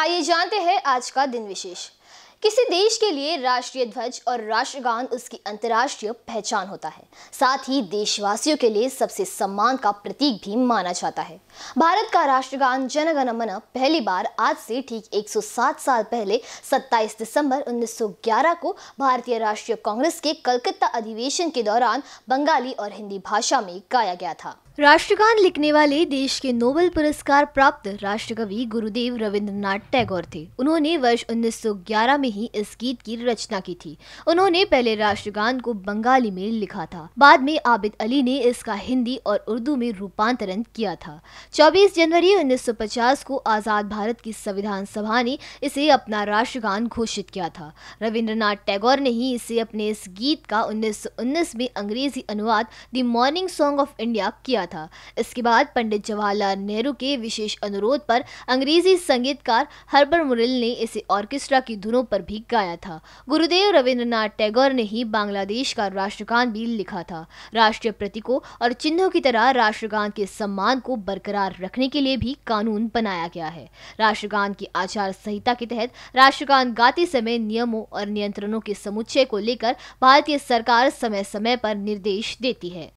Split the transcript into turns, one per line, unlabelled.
आइए जानते हैं आज का दिन विशेष किसी देश के लिए राष्ट्रीय ध्वज और राष्ट्रगान उसकी अंतर्राष्ट्रीय पहचान होता है साथ ही देशवासियों के लिए सबसे सम्मान का प्रतीक भी माना जाता है भारत का राष्ट्रगान जनगणमन पहली बार आज से ठीक 107 साल पहले 27 दिसंबर 1911 को भारतीय राष्ट्रीय कांग्रेस के कलकत्ता अधिवेशन के दौरान बंगाली और हिंदी भाषा में गाया गया था राष्ट्रगान लिखने वाले देश के नोबेल पुरस्कार प्राप्त राष्ट्रकवि गुरुदेव रविंद्रनाथ टैगोर थे उन्होंने वर्ष 1911 में ही इस गीत की रचना की थी उन्होंने पहले राष्ट्रगान को बंगाली में लिखा था बाद में आबिद अली ने इसका हिंदी और उर्दू में रूपांतरण किया था 24 जनवरी 1950 को आजाद भारत की संविधान सभा ने इसे अपना राष्ट्रगान घोषित किया था रविन्द्रनाथ टैगोर ने ही इसे अपने इस गीत का उन्नीस में अंग्रेजी अनुवाद the morning song of India किया था इसके बाद पंडित जवाहरलाल नेहरू के विशेष अनुरोध पर अंग्रेजी संगीतकार हर्बर मुरिल ने इसे ऑर्केस्ट्रा की धुनों पर भी गाया था गुरुदेव रविंद्रनाथ टैगोर ने ही बांग्लादेश का राष्ट्रगान भी लिखा था राष्ट्रीय प्रतीकों और चिन्हों की तरह राष्ट्रगान के सम्मान को बरकरार रखने के लिए भी कानून बनाया गया है राष्ट्रगान की आचार संहिता के तहत राष्ट्रगान गाते समय नियमों और नियंत्रणों के समुच्चय को लेकर भारतीय सरकार समय समय पर निर्देश देती है